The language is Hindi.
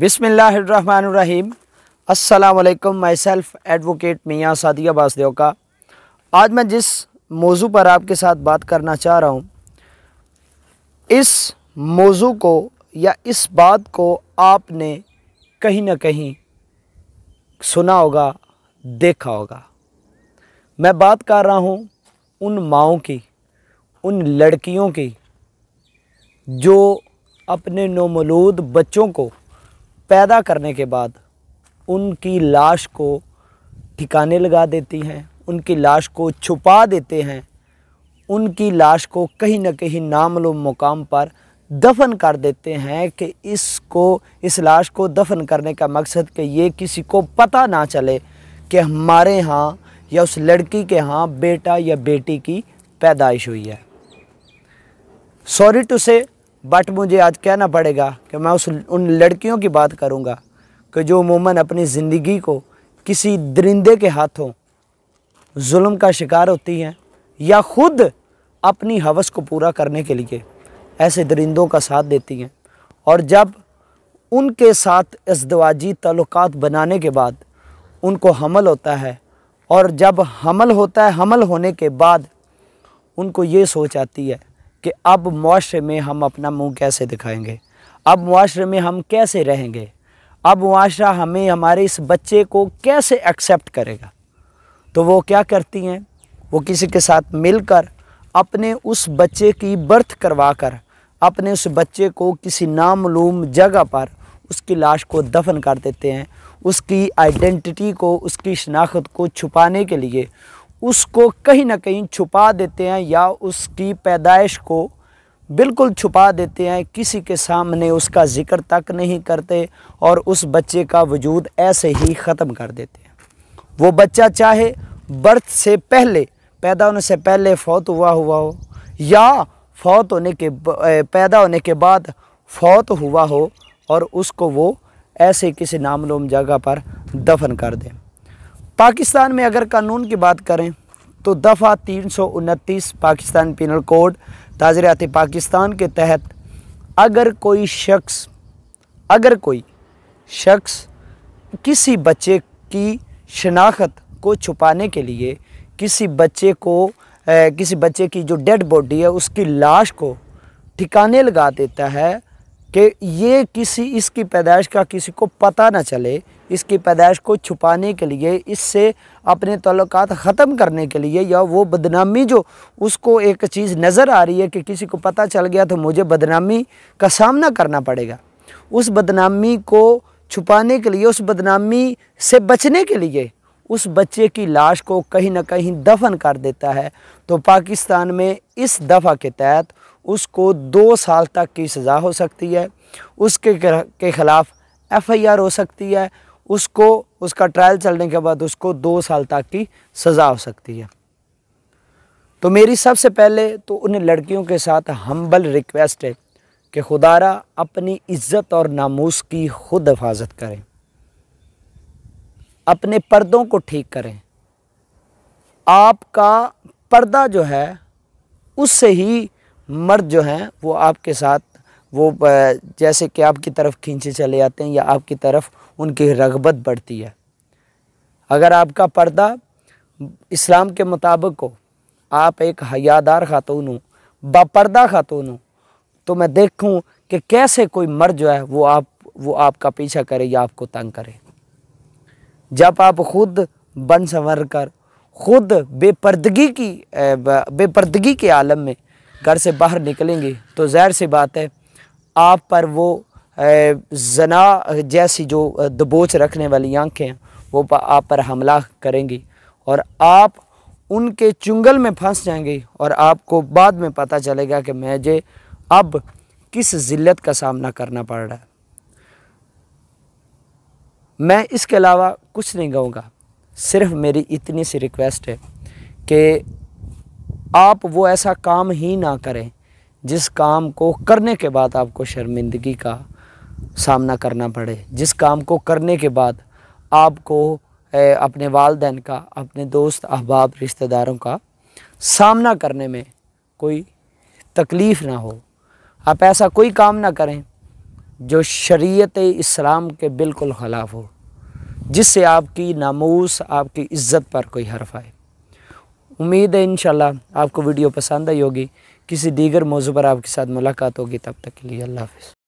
बिसमीम अल्लाम माई सेल्फ एडवोकेट मियाँ सादिया बासदेव का आज मैं जिस मौजू पर आपके साथ बात करना चाह रहा हूँ इस मौजू को या इस बात को आपने कहीं ना कहीं सुना होगा देखा होगा मैं बात कर रहा हूँ उन माओ की उन लड़कियों की जो अपने नोमलूद बच्चों को पैदा करने के बाद उनकी लाश को ठिकाने लगा देती हैं उनकी लाश को छुपा देते हैं उनकी लाश को कहीं ना कहीं नामलो मुकाम पर दफन कर देते हैं कि इसको इस लाश को दफन करने का मकसद कि ये किसी को पता ना चले कि हमारे यहाँ या उस लड़की के यहाँ बेटा या बेटी की पैदाइश हुई है सॉरी टू से बट मुझे आज कहना पड़ेगा कि मैं उस उन लड़कियों की बात करूँगा कि जो उमूमा अपनी ज़िंदगी को किसी दरिंदे के हाथों जुल्म का शिकार होती हैं या ख़ुद अपनी हवस को पूरा करने के लिए ऐसे दरिंदों का साथ देती हैं और जब उनके साथ इसदवाजी तल्लक बनाने के बाद उनको हमल होता है और जब हमल होता है हमल होने के बाद उनको ये सोच आती है कि अब मुआरे में हम अपना मुंह कैसे दिखाएंगे अब मुआरे में हम कैसे रहेंगे अब मुआरा हमें हमारे इस बच्चे को कैसे एक्सेप्ट करेगा तो वो क्या करती हैं वो किसी के साथ मिलकर अपने उस बच्चे की बर्थ करवा कर अपने उस बच्चे को किसी नामलूम जगह पर उसकी लाश को दफन कर देते हैं उसकी आइडेंटिटी को उसकी शनाख्त को छुपाने के लिए उसको कहीं ना कहीं छुपा देते हैं या उसकी पैदाइश को बिल्कुल छुपा देते हैं किसी के सामने उसका ज़िक्र तक नहीं करते और उस बच्चे का वजूद ऐसे ही ख़त्म कर देते हैं वो बच्चा चाहे बर्थ से पहले पैदा होने से पहले फौत हुआ हुआ हो या फौत होने के पैदा होने के बाद फौत हुआ हो और उसको वो ऐसे किसी नामलूम जगह पर दफन कर दें पाकिस्तान में अगर कानून की बात करें तो दफ़ा तीन सौ उनतीस पाकिस्तान पिनल कोड ताज़रात पाकिस्तान के तहत अगर कोई शख्स अगर कोई शख्स किसी बच्चे की शनाख्त को छुपाने के लिए किसी बच्चे को ए, किसी बच्चे की जो डेड बॉडी है उसकी लाश को ठिकाने लगा देता है कि ये किसी इसकी पैदाइश का किसी को पता ना चले इसकी पैदाइश को छुपाने के लिए इससे अपने तल्लक ख़त्म करने के लिए या वो बदनामी जो उसको एक चीज़ नज़र आ रही है कि किसी को पता चल गया तो मुझे बदनामी का सामना करना पड़ेगा उस बदनामी को छुपाने के लिए उस बदनामी से बचने के लिए उस बच्चे की लाश को कहीं ना कहीं दफन कर देता है तो पाकिस्तान में इस दफ़ा के तहत उसको दो साल तक की सज़ा हो सकती है उसके के ख़िलाफ़ एफ़ आई आर हो सकती है उसको उसका ट्रायल चलने के बाद उसको दो साल तक की सज़ा हो सकती है तो मेरी सबसे पहले तो उन लड़कियों के साथ हम्बल रिक्वेस्ट है कि खुदारा अपनी इज़्ज़त और नामूस की खुद हिफाजत करें अपने पर्दों को ठीक करें आपका पर्दा जो है उससे ही मर्द जो हैं वो आपके साथ वो जैसे कि आपकी तरफ खींचे चले जाते हैं या आपकी तरफ उनकी रगबत बढ़ती है अगर आपका पर्दा इस्लाम के मुताबिक हो आप एक हयादार खातून हो बापर्दा खातून हो तो मैं देखूं कि कैसे कोई मर्द जो है वो आप वो आपका पीछा करे या आपको तंग करे जब आप खुद बन संवर कर खुद बेपर्दगी की बेपर्दगी के आलम में घर से बाहर निकलेंगे तो ज़हर सी बात है आप पर वो जना जैसी जो दबोच रखने वाली आंखें हैं वो आप पर हमला करेंगी और आप उनके चुंगल में फंस जाएंगे और आपको बाद में पता चलेगा कि मैं जे अब किस ज़िल्लत का सामना करना पड़ रहा है मैं इसके अलावा कुछ नहीं कहूँगा सिर्फ मेरी इतनी सी रिक्वेस्ट है कि आप वो ऐसा काम ही ना करें जिस काम को करने के बाद आपको शर्मिंदगी का सामना करना पड़े जिस काम को करने के बाद आपको ए, अपने वालदेन का अपने दोस्त अहबाब रिश्तेदारों का सामना करने में कोई तकलीफ़ ना हो आप ऐसा कोई काम ना करें जो शरीयत इस्लाम के बिल्कुल खिलाफ हो जिससे आपकी नामूस आपकी इज़्ज़त पर कोई हरफ आए उम्मीद है इन आपको वीडियो पसंद आई होगी किसी दीगर मौजू पर आपके साथ मुलाकात होगी तब तक के लिए अल्लाह हाफिज़